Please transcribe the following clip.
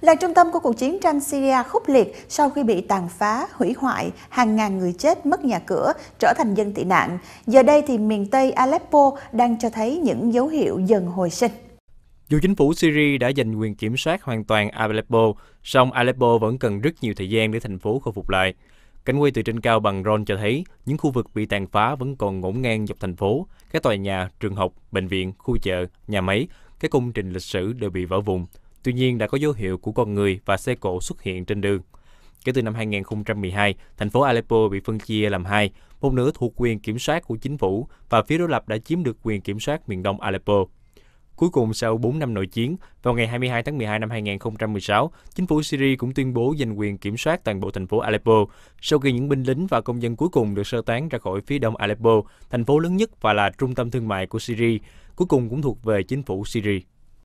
là trung tâm của cuộc chiến tranh Syria khốc liệt sau khi bị tàn phá, hủy hoại, hàng ngàn người chết mất nhà cửa, trở thành dân tị nạn. Giờ đây thì miền Tây Aleppo đang cho thấy những dấu hiệu dần hồi sinh. Dù chính phủ Syria đã giành quyền kiểm soát hoàn toàn Aleppo, song Aleppo vẫn cần rất nhiều thời gian để thành phố khôi phục lại. Cảnh quay từ trên cao bằng drone cho thấy những khu vực bị tàn phá vẫn còn ngổn ngang dọc thành phố, các tòa nhà, trường học, bệnh viện, khu chợ, nhà máy, các công trình lịch sử đều bị vỡ vụn. Tuy nhiên, đã có dấu hiệu của con người và xe cộ xuất hiện trên đường. Kể từ năm 2012, thành phố Aleppo bị phân chia làm hai, một nửa thuộc quyền kiểm soát của chính phủ và phía đối lập đã chiếm được quyền kiểm soát miền đông Aleppo. Cuối cùng, sau 4 năm nội chiến, vào ngày 22 tháng 12 năm 2016, chính phủ Syria cũng tuyên bố giành quyền kiểm soát toàn bộ thành phố Aleppo, sau khi những binh lính và công dân cuối cùng được sơ tán ra khỏi phía đông Aleppo, thành phố lớn nhất và là trung tâm thương mại của Syria, cuối cùng cũng thuộc về chính phủ Syria.